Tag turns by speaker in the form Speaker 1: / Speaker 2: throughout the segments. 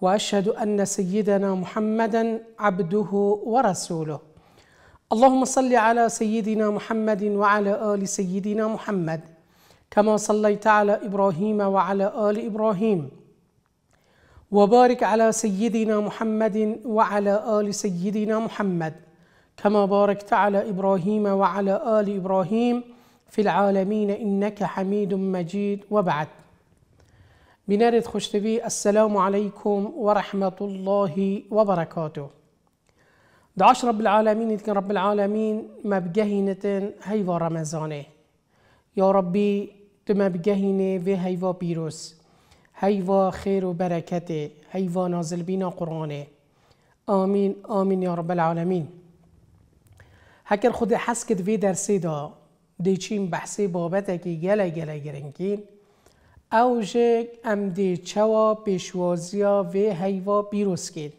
Speaker 1: واشهد ان سيدنا محمدا عبده ورسوله اللهم صل على سيدنا محمد وعلى ال سيدنا محمد كما صليت على ابراهيم وعلى ال ابراهيم وبارك على سيدنا محمد وعلى ال سيدنا محمد كما باركت على ابراهيم وعلى ال ابراهيم في العالمين انك حميد مجيد وبعد بنارد خوشتوی السلام عليكم ورحمة الله وبركاته دعاش رب العالمين يتكن رب العالمين ما بجهنة هيفا رمزانه يا ربي تما بجهنة في هيفا بيروس هيفا خير وبركة هيفا نازل بنا قرآن آمين آمين يا رب العالمين هكذا خود حسكت في درسي دا دي ديچين بحثي بابتك گله گله گرنگین ام امدی چوا پیشوازیا و هیوا بیروسکید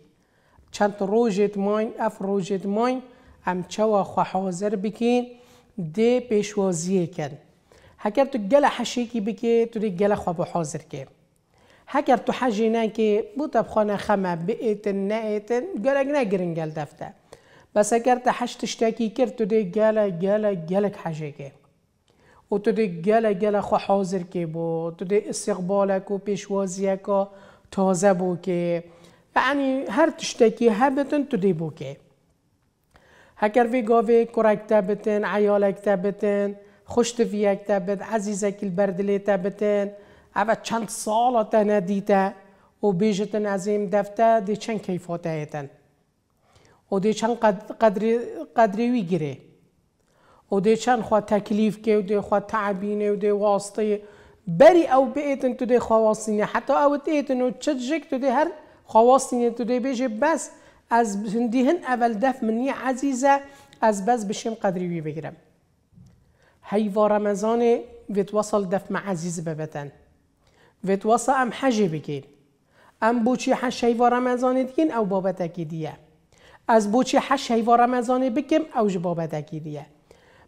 Speaker 1: چند روژت ماین اف روژت ماین ام چوا خوا حاضر بکین دی پیشوازیه کن هکر تو گله حشی کی بکی تو دی گل خواب حاضر که هکر تو حجی نکی بوتب خانه خمه بیتن ایتن گلگ نگرن گل دفته بس اگر تا حشتش کرد تو دی گله گل گلک حجی که و تو دی گله گل خو حاضر که بو تو دی استقبالک پیشوازی پیشوازیک تازه بو که یعنی هر تشتکی هر بتن تو دی بو که هکر وی گاوی کرکتا بتن عیالکتا بتن خوشت ویکتا بد اکیل البردلیتا بتن اوه چند سالات ندیده و بیجتن از این دفته دی چند کیفاته ایتن و دی چند قدر قدری وی گیره او دی چند خواه تکلیف که و دی خواه تعبینه او دی واسطه بری او بیتن تو دی خواستینه حتی او دیتن و چه جک تو دی هر خواستینه تو ده بیشه بس از هندی اول دف منی عزیزه از بس بشم قدری بگیرم هیوا رمضان ویت وصل دف مع عزیز ببتن ویت وصل ام حجه بگیر ام بوچی حش هیوا رمضان دیگین او بابتکی دیه از بوچی حش هیوا رمضان بکم او جبابتکی دیه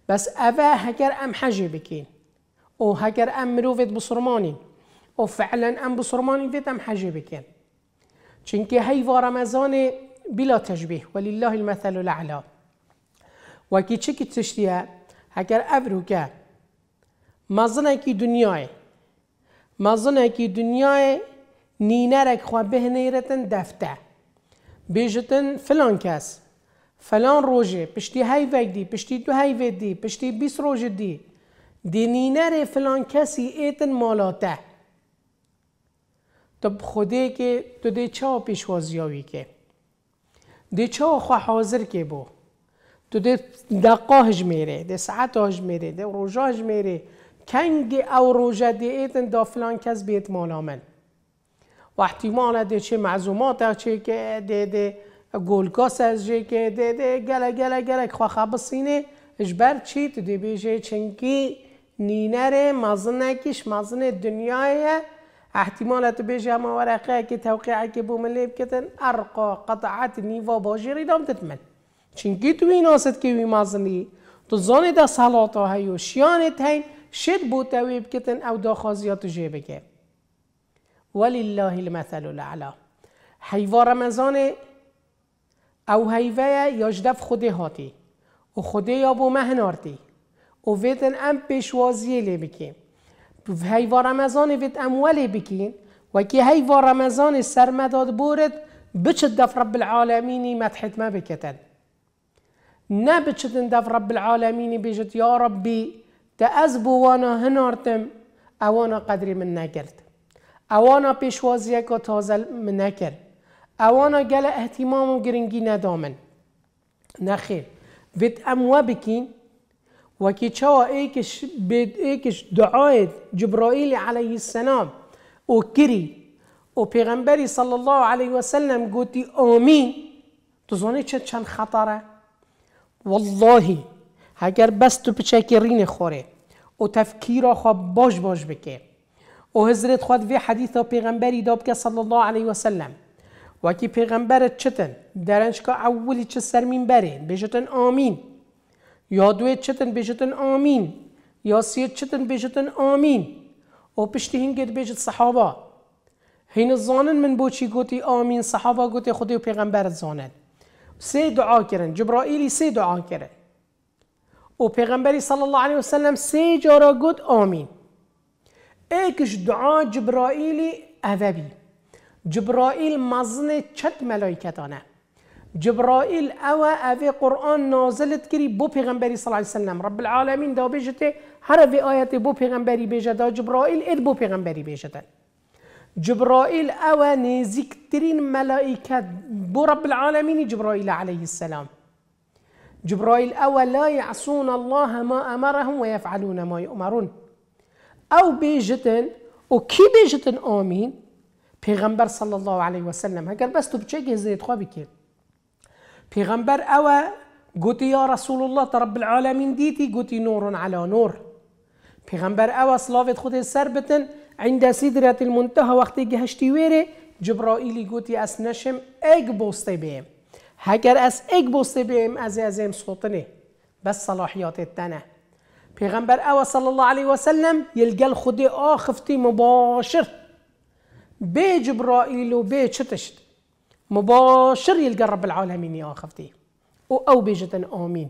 Speaker 1: بس أبا هجر أم حجي بكين أو هجر أم مروفيت بصرماني أو فعلا أم بصرماني فيت أم حجي بكين چنكي هاي رمضان بلا تشبيه ولله المثل الأعلى وكي چكي تشتيا هجر أبروكا مزنكي دنياي مزنكي دنياي نينرك خواه بهنيرتن دفتا بيجتن فلان كاس فلان روژه پشتی های دی پشتی دو های دی پشتی بیس روژه دی دینینر فلان کسی ایتن مالاته تو خودی که تو دی چا هایی که دی چا خواه حاضر که بو تو دی دقا میره، دی ساعت میره، دی هج میره، کنگ او روژه دی ایتن دا فلان کس بیت مالا من و احتمال دی چه معزومات چه که دی دی از جه که ده ده گله گله گله خواه خواه بسینه اش بر چی تو دی بیشه چنکی نینه مزن مزنه کش مزنه دنیایه احتمالت بیشه همه ورقه که توقیعه که بومن لیب کتن ارقا قطعت نیوا باجی ری دام دت من تو این آسد که بی مزنه تو زانه ده هایی و شیانه تین شد بو تویب کتن او داخوازیاتو جه بگه ولی الله المثل العلا حیوار رمزانه او هیوه یاجدف خوده هاتی و خوده یا بو مهنارتی و ویدن ام پیشوازیه لی بکیم هیوه رمضان وید ام ولی بکین و که هیوه رمزان سرمداد بورد بچد دف رب العالمینی مدحت ما بکتن نه بچدن دف رب العالمینی بجد یا ربی تا از بوانا هنارتم اوانا قدری من نکرد اوانا پیشوازیه که تازه من نکرد اوانا گل اهتمام و گرنگی ندامن نخیر وید اموا بکین و که چوا ایکش, ایکش دعای جبرائیل علیه السلام او کری و پیغمبری صلی الله علیه و سلم گوتی آمین تو زانه چه چند خطره والله اگر بس تو رین خوره و تفکیر خو باش باش بکه او حضرت خود وی حدیث پیغمبری داب که صلی الله علیه و سلم واکی پیغمبر چتن که اولی چه سرمین برین بشتن آمین یا دوی چتن بشتن آمین یا سیت چتن بشتن آمین او پشتی هنگید بشت صحابه هین زانن من بوچی گوتی آمین صحابه گوتی خودی و پیغمبر زانن سه دعا کردن جبرائیلی سه دعا کردن و پیغمبری صلی الله علیه وسلم سه جارا گوت آمین ایکش دعا جبرائیلی اوبی جبرائيل مزن چت ملائكتانه جبرائيل أوى أفي قرآن نازلت كري بو پیغمبري صلى الله عليه وسلم رب العالمين دا بيجتي هر في آيات بو پیغمبري بيجه دا جبرائيل اد بو پیغمبري بيجه جبرائيل أوى نزيكترين ملائكة بو رب العالمين جبرائيل عليه السلام جبرائيل أوى لا يعصون الله ما أمرهم ويفعلون ما يؤمرون أو بيجتن وكي بيجتن آمين پیغمبر صلی الله علیه عليه وسلم هەگەر بەست و بچێک هێزێت خوا بکێ پیغمبر ئەوە گوتی یا رسول الله رب العالمین دیتی گوتی نورون على نور پیغمبر ئەوە سلاوێت خود سر بتن عند سیدرەت المنتها وقتی هەشتی وێرێ جبرائیلی گوتی ئەس نەشم ئەگ بۆستێ بێم هەگەر ئەس ئەگ بۆستێ از ئەز ئەزێم سوتنێ بس صلاحیات تەنە پیغمبر ئەوە صلی الله علیه و سلم یلگل خود آخفتی مباشر بي جبرائيل وبي شتشت مباشر يلقى رب العالمين يا خفتي او بيجتن امين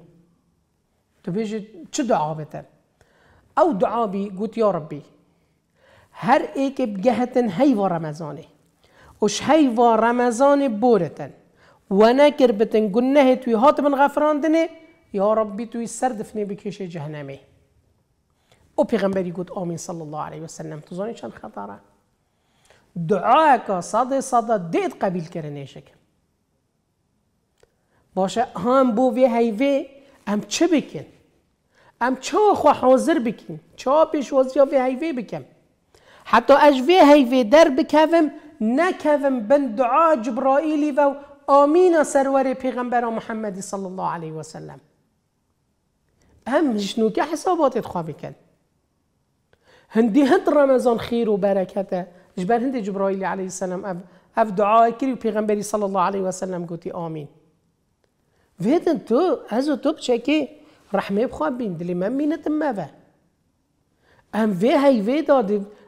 Speaker 1: تو شو دعاء بتن او دعاء بي قلت يا ربي هر ايك بجهتن و رمزاني وش و رمزاني بورتن وانا كربتن قلناه توي هات من غفران دني يا ربي توي سردفني بكيش جهنمي او بيغمبري قلت امين صلى الله عليه وسلم شان خطره دعاکە سادێ سادا دێت قەبیلکردن هم باشە هەم ام وێ هەیوێ ئەم چ چه ئەم چۆخوا حۆزر بکەین چا پێشوەزیە وێ هەیوێ بکەم حتى ئەش وێ هەیوێ در بکەوم نەکەوم بن دعا جبرائیلی و آمین سرور پیغمبر محمد صلی الله عليه وسلم ئەم که حسابات خوا بکەن هندی هند رمضان خیر و برکته جبر هند جبرائیل علیه السلام اف, اف دعا کری و پیغمبری الله علیه و سلم امین آمین ویدن تو از تو که رحمه بخواه بیند دلی من مینت موه ام وی هی وی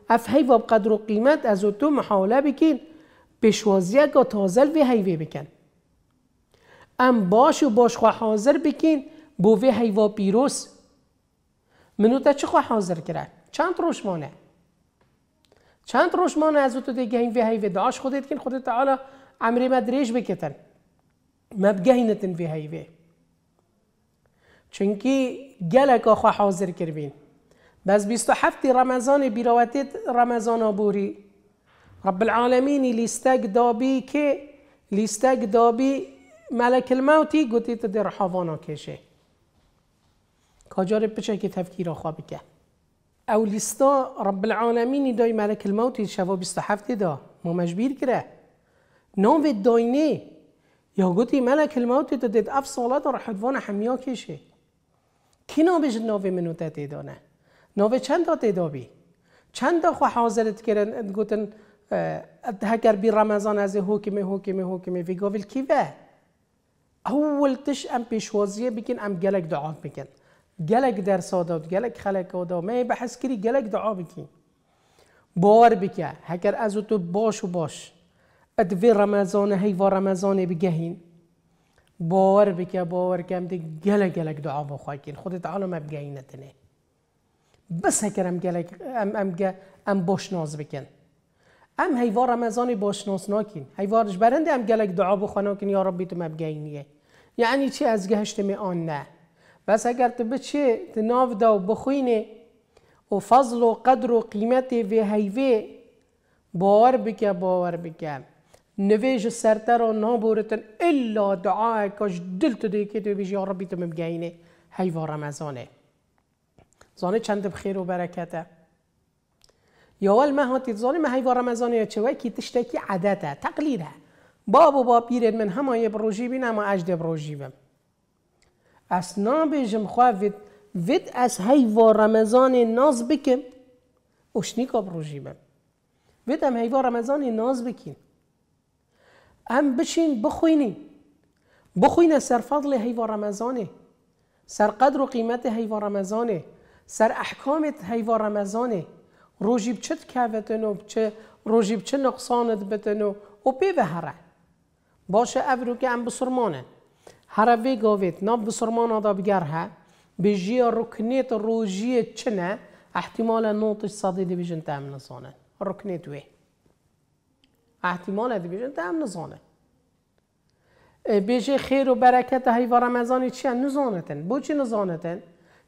Speaker 1: اف هی و قدر و قیمت از تو محاوله بکن بشوازیه گا تازل وی هی وی بکن ام باش و باش خواه حاضر بکن بو وی هی و پیروس منو تا چه خواه حاضر کرد چند روش مانه چند از دیگه این وی هەیوێ داش داشت خودت تەعاە ئەمرێمە درێژ بکەن مە بگەینەتن وی هەیوێ چونکی گلک آخوا حاضر کردین و 27 رمضان بیراوتیت رمضان آبوری رب العالمینی لیستگ دابی که لیستگ دابی گوتیت در کشه کشه، کاجار پچه که تفکیر خوابی که او اولیستا رب العالمینی دای ملک الموت شوا 27 دا ما مجبیر کره نام داینه یا گوتی ملک الموت دا دید اف ساله در حدوان حمیا کشه کی نامش نام منو دا دیدانه نام چند دا دیدابی چند دا خو حاضرت کرن گوتن هكر بی رمضان از هوكمي هوكمي وی گاویل کی كيفاه اول تش ام پیشوازیه بکن ام گلک دعاء بكن در گەلێک دەرسۆدەوت و می به بەحەسکری گەلێک دعا بکەین باور بکه هکر از تو باش و باش رمضان هی و رمضان ڕەمەزانێ باور بکه باور کم دی جلگ گەلێک دعا بۆخواکەین خودت عالمە نه. بس ام جلگ ام ام ئەمگە ام باش ناز و رمضان باش ناز نکن. هی هەیوارش بەرەندە ام گەلێک دعا کن یا ڕبیتمە بگەینیە یعنی چی از ئەزگە می آن نه؟ بس اگر تو بچه ناو دا و بخوینه و فضل و قدر و قیمت وی حیوه باور بکه باور بکه نویج سرتر و نابورتن الا دعای کاش دل تو دیگه تو بیش یا ربی تو ممگینه هیوا رمزانه زانه چند بخیر و برکته یا اول مهاتیت زانه ما هیوا رمزانه یا چوه کی تشتکی عدته تقلیره باب و باب بیرد من همه یه بروژی بینم و عجد بروژی بم اسنا بیجم خواه وید وید از و رمضان ناز بکم اشنی کاب روژی بم وید هم و رمضان ناز بکین هم بشین بخوینی بخوینه سر فضل و رمضان سر قدر و قیمت و رمضان سر احکام هیوا رمضان روژی بچت که بتنو بچه روژی بچه نقصانت بتنو و پی به هره باشه ابرو که ام بسرمانه هر گاوید نا بسرمان آدا به بجي رکنیت روجية چنه احتمال نوتش صدی دی بیجن تام نزانه رکنیت وی. احتمال دی بیجن تام نزانه بیجی خیر و برکت های و رمضان چی نزانتن بو چی نزانتن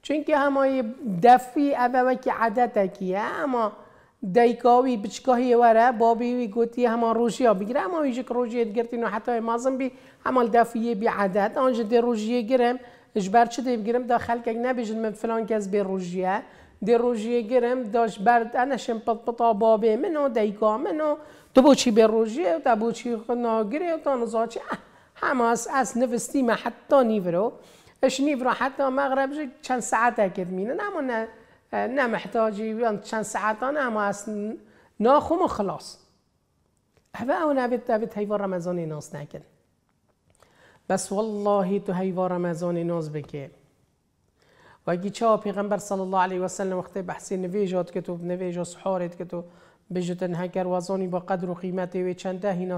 Speaker 1: چون که همه دفعی اوه که عدد اما دایکاوی بچکاهی وره بابی گوتی همان روژیا بگیره اما ویژه که روژیه گرتین و حتی مازم بی همان دفعه بی عدد آنجا در روژیه گرم اجبر چه دی گرم دا خلک اگه نبیجن من فلان کس به روژیه در روژیه گرم داشت برد انشم پت پتا بابه منو دایکا منو تو چی به روژیه و تا بوچی ناگره و تا نزاچی هماس از نفستی ما حتی نیورو اش نیورو حتی مغرب چند ساعت اکر مینه نه نه محتاجی بیام چند ساعت اما از ناخوم و خلاص اوه او نبید دوید حیوان رمضان ناز نکن بس والله تو حیوان رمضان ناز بگه و اگه چا پیغمبر صلی الله علیه و سلم وقتی بحثی نویجات که تو نویجا سحارت که تو بجتن هکر وزانی با قدر و قیمتی و چنده هینا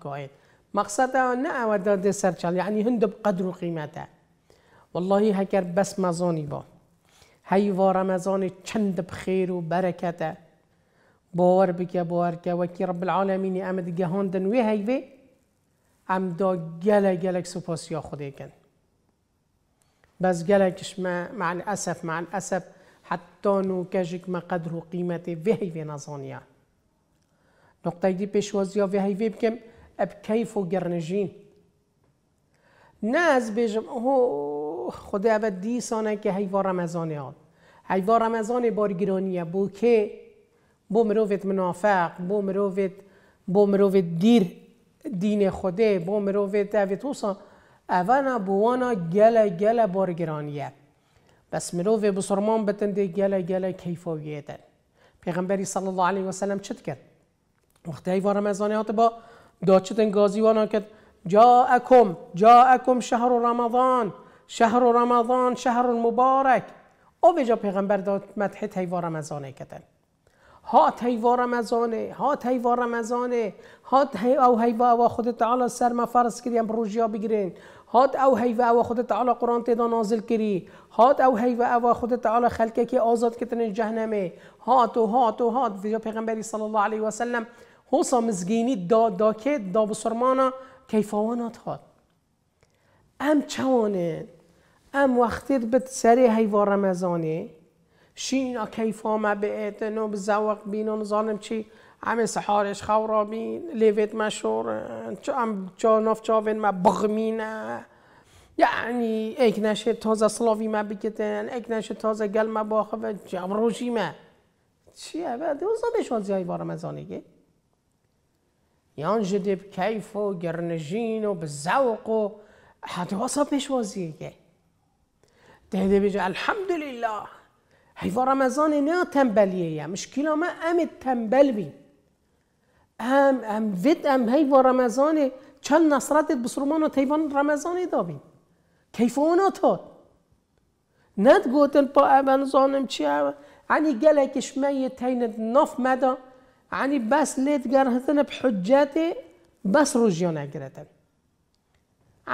Speaker 1: گاید مقصد نه او داده سر یعنی هند بقدر و قیمته والله هکر بس مزانی با هیوا رمضان چند بخیر و برکت باور بکه باور که وکی رب العالمین امد جهان دن وی هیوه ام دا گله گلک سپاسی ها کن بس کش ما مع الاسف مع الاسف حتی نو کجک ما قدر و قیمت وی هیوه نزانیا نقطه دی پیشوازی ها وی هیوه بکم اب کیف و گرنجین نه از بیجم هو خدا و دیسانه که هیوا رمضان آد هیوا رمضان بارگیرانیه بو که بو مروفت منافق بو مروفت بو مروفت دیر دین خوده بو مروفت اوی توسا اوانا بوانا گل گل بارگیرانیه بس مروفت بسرمان بتنده گله گله ده پیغمبری صلی الله علیه و سلم چت کرد وقتی هیوا رمضان ها با داچتن گازی وانا کرد جا اکم شهر رمضان شهر رمضان شهر مبارک جا پیغمبر داد مدح تیوا رمضانه کتن ها تیوا رمضانه ها تیوا رمضانه ها او هیوا و خود تعالی سر ما فرض کردیم روجا بگیرین هات او هیوا و خود تعالی قرآن تدا نازل کری هات او هیوا و خود تعالی خلقه که آزاد کتن جهنمه هات و هات و هات جا پیغمبری صلی الله علیه و سلم هو مزگینی دا که دا بسرمانا کیفاوانات هات ام چوانه ام وقتی بت سری هیوا رمضانی، شینا کیفا ما به اتنو بزوق بینون ظالم چی ام سحارش خورا بین لیویت مشور چا ام چا ناف چاوین ما بغمینه یعنی ایک نشه تازه سلاوی ما بکتن ایک نشه تازه گل ما باخه و جم روشی ما چیه بعد اوزا به زیای رمضانی گه یان جدب کیف و گرنجین و به زوق و حتی واسا که ده بيجي الحمد لله حیوا رمضان نه تنبلیه یا مشکل ما ام تنبل بی ام ام ود ام حیوا رمضان چل نصرت بسرمان و تیوان رمضان دا بی کیف اونا تاد ند گوتن پا ابن زانم چی ام عنی گلکش می تین نف مدا عنی بس لید گرهتن بحجت بس رجیان اگرتن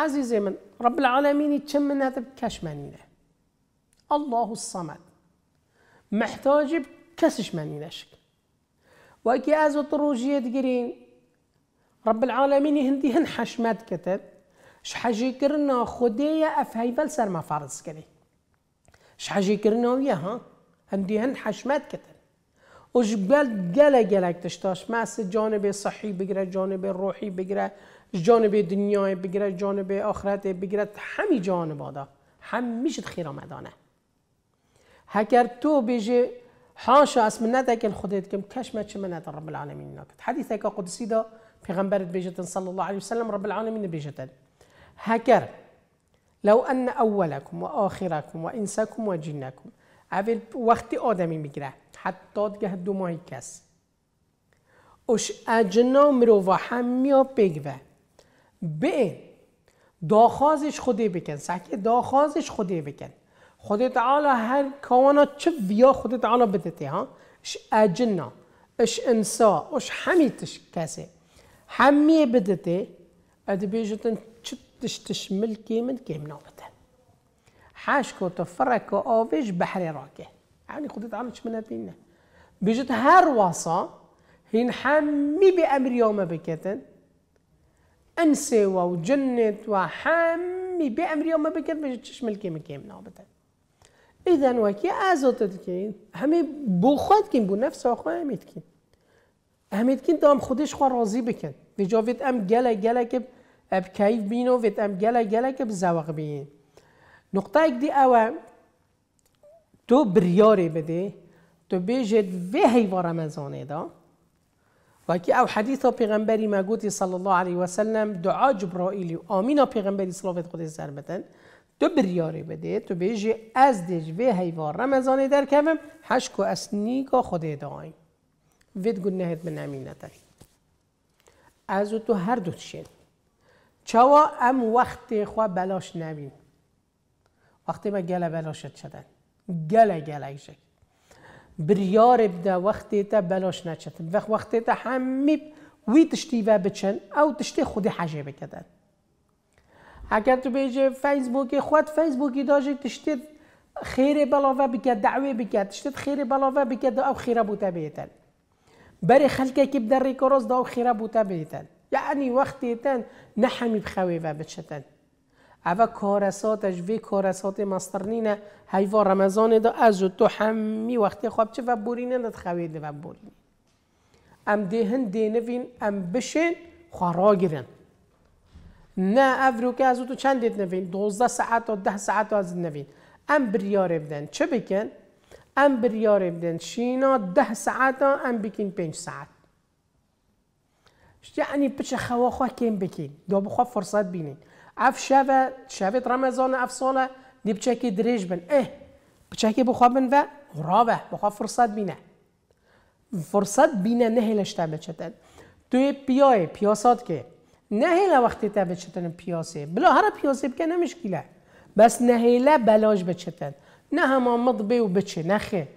Speaker 1: عزیزی من رب العالمین چم نتب منینه الله الصمد محتاج بكسش من نشک وكي از روجیت گرین رب العالمين هندي هن حشمت کتد شحجی کرنا خودی افهیبل سر مفرز کری شحجی کرنا ویه ها هندي هن حشمات كتب وش قال قال تشتاش ماس جانب صحي بقرا جانب روحي بقرا جانب دنياي بقرا جانب اخرتي بقرا حمي جانب هذا حميش الخير مدانه هكر تو بيجي حاشا اسم ندك الخديت كم كاش ما تشمنات رب العالمين ناكت حديثك قدسي دا پیغمبر بيجت صلى الله عليه وسلم رب العالمين بيجت هكر لو أن أولكم وآخركم وإنسكم وجنكم اول وقتی آدمی میگیره حتی دیگه دو وش کس اجنا مروه همیا بگوه به داخازش خوده بکن سکه داخازش خدي بكن خدای تعالی هر کوانا چه ویا خدای تعالی بدته ها اش اجنا اش انسا اش همی تش کسی همی بدته اد بیجتن چه تش تش ملکی من کم نابته حاش کو تفرق و آویج بحر راکه يعني خدای تعالی چه منتینه بيجت هر واسا هين حمي بأمر يوم بكتن أنسي وجنت وحمي بأمر يوم بكتن بيجت تشمل كيما كيما نابتن ایدن وکی اعزاد دیگه همه بخواد کن بو نفس آخوا امید کن امید کن دام خودش خواه راضی بکن و جاوید ام گله گله که اب کیف بینو و ام گله گله که زواغ بین نقطه اک دی اوه تو بریاری بده تو بیجد و حیوار رمزانه دا وکی او حدیث پیغمبری مگوتی صلی الله علیه و سلم دعا جبرائیلی و آمین پیغمبری صلوات خود علیه دو بریاری بده تو بیجی از دجوه حیوان رمزانی در کمم از نیگا خود دعایم وید نهت به من امینتن از تو هر دو تشین چوا ام وقت خواه بلاش نبین وقتی ما گله بلاشت شدن گله گله ایشک بریار بده وقتی تا بلاش نشدن وقتی تا همی وی تشتی و بچن او تشتی خودی حجه بکدن اگر تو بیجه فیسبوکی خود فیسبوکی داشت تشتید خیر بلاوه بکد دعوی بکد تشتید خیر بلاوه بکد او خیره بوده بیتن برای خلکه که بدر ریکاروز دا او خیره بوده بیتن یعنی وقتی تن نحمی بخوی و بچتن او کارساتش وی کارسات مسترنینه هیوا رمضان دا از تو همی وقتی خواب چه و بورینه ند خویده و بورینه ام دهن دینوین ام بشین خورا گیرن نه که از تو چند دید نوین 12 ساعت و ده ساعت از از نوین ام بریاره بدن چه بکن ام بریاره بدن شینا ده ساعت ام بکین 5 ساعت یعنی بچه خواه خواه کم بکین دو بخواه فرصت بینین اف شوه، شوه رمضان اف ساله دی بچه که دریج بن اه بچه که بخواه بن و رابه بخواه فرصت بینه فرصت بینه نهلش تن توی پیای پیاسات که نهیلا وقتی تا به چتن پیاسه بلا هر پیاسه بکن نه بس نهیلا بلاش بچتن نه هما مضبه و بچه نخه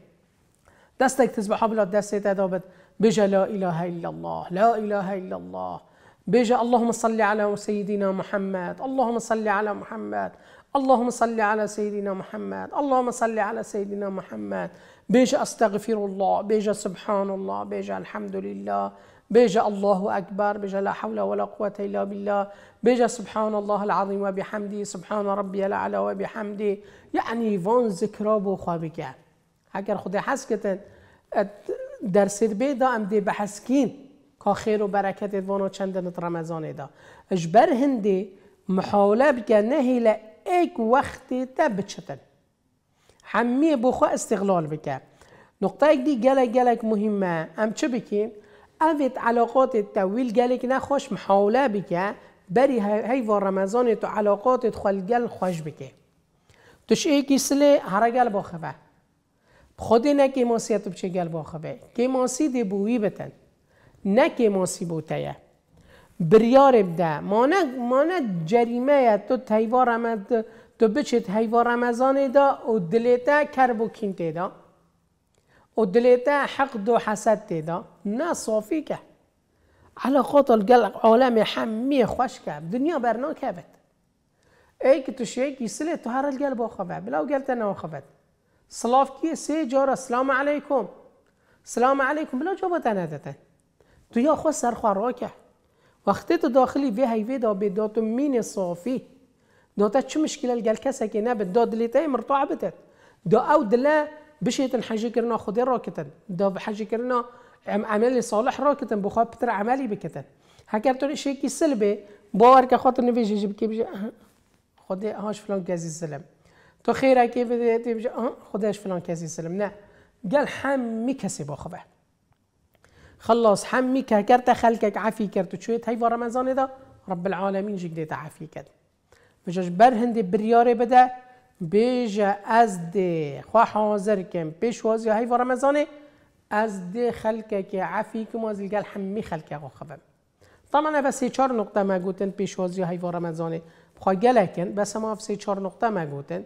Speaker 1: دستك تسبح بلا دست تدابت بجا لا إله إلا الله لا إله إلا الله بجا اللهم صل على سيدنا محمد اللهم صل على محمد اللهم صل على سيدنا محمد اللهم صل على سيدنا محمد بيجا استغفر الله بيجا سبحان الله بيجا الحمد لله بيجا الله أكبر بيجا لا حول ولا قوة إلا بالله بيجا سبحان الله العظيم وبحمده سبحان ربي الأعلى وبحمده يعني فون ذكرى بو خوابك اگر خود حسكتن در سر بیدا ام دي بحسكين كا خير و برکت وانو چندنت رمضان دا اجبر هندي محاوله بك نهي لأيك وقت تا بچتن حمي بخوا استغلال بك نقطه اك دي گلک گلک مهمه ام چه بكين؟ اوید تویل گلی که نخوش محاوله بکه بری هی و رمضان تو علاقاتت خلگل خوش بکه توش ای کسلی هر گل بخواه، خودی نه که ماسی تو بچه گل بخواه، که ماسی دی بویی بتن نه ماسی بوته بریار بده ما نه جریمه تو تیوار تو بچه تیوار رمضان دا و دلیتا کربو دا ودليتا حقدو حسدتي دا ناس صوفيكه على خاطر قال عالم حمية خوشكه دنيا برنا كبت ايك تشيك يسلي تهر القلب وخفه بلا قلت انا وخفت صلاف كي سي جار السلام عليكم سلام عليكم بلا جابت انا دتن تو يا خو سر خراكه وقتی تو داخلی وی هیوی دا به داتو مین صافی داتا چه مشکل گل کسا که دا دلیتا مرتاع دا او دلا بشيت حجي كرنا خدي راكتن ده دو كرنا عملي صالح راكتن کتن بتر عملي بكتن بکتن هکر تو شی سلبه باور که خاطر نویجی جب کی بجه خود هاش فلان کسی سلم تو خیره کی بده تی بجه فلان کسی سلم نه قال حمی کسی بخوابه خلاص حمی که کرد خلکک عفی کرد و چوی تی رمضان دا رب العالمین جگدی تعفی کرد بجاش بر هندی بریاره بده بیج از ده خواه حاضر کم پیش وازی های رمضانه از ده خلکه که عفی کم از الگل همی خلکه آقا خبم طبعا به سی چار نقطه ما گوتن پیش وازی های رمضانه بخواه گلکن بس ما سی چار نقطه ما گوتن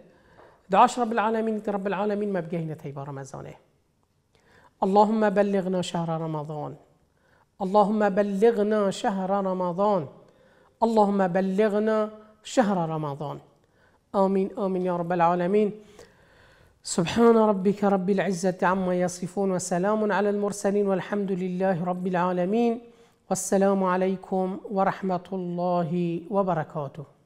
Speaker 1: دعاش رب العالمين رب العالمين ما بقينا های رمضانه اللهم بلغنا شهر رمضان اللهم بلغنا شهر رمضان اللهم بلغنا شهر رمضان آمين آمين يا رب العالمين سبحان ربك رب العزة عما يصفون وسلام على المرسلين والحمد لله رب العالمين والسلام عليكم ورحمة الله وبركاته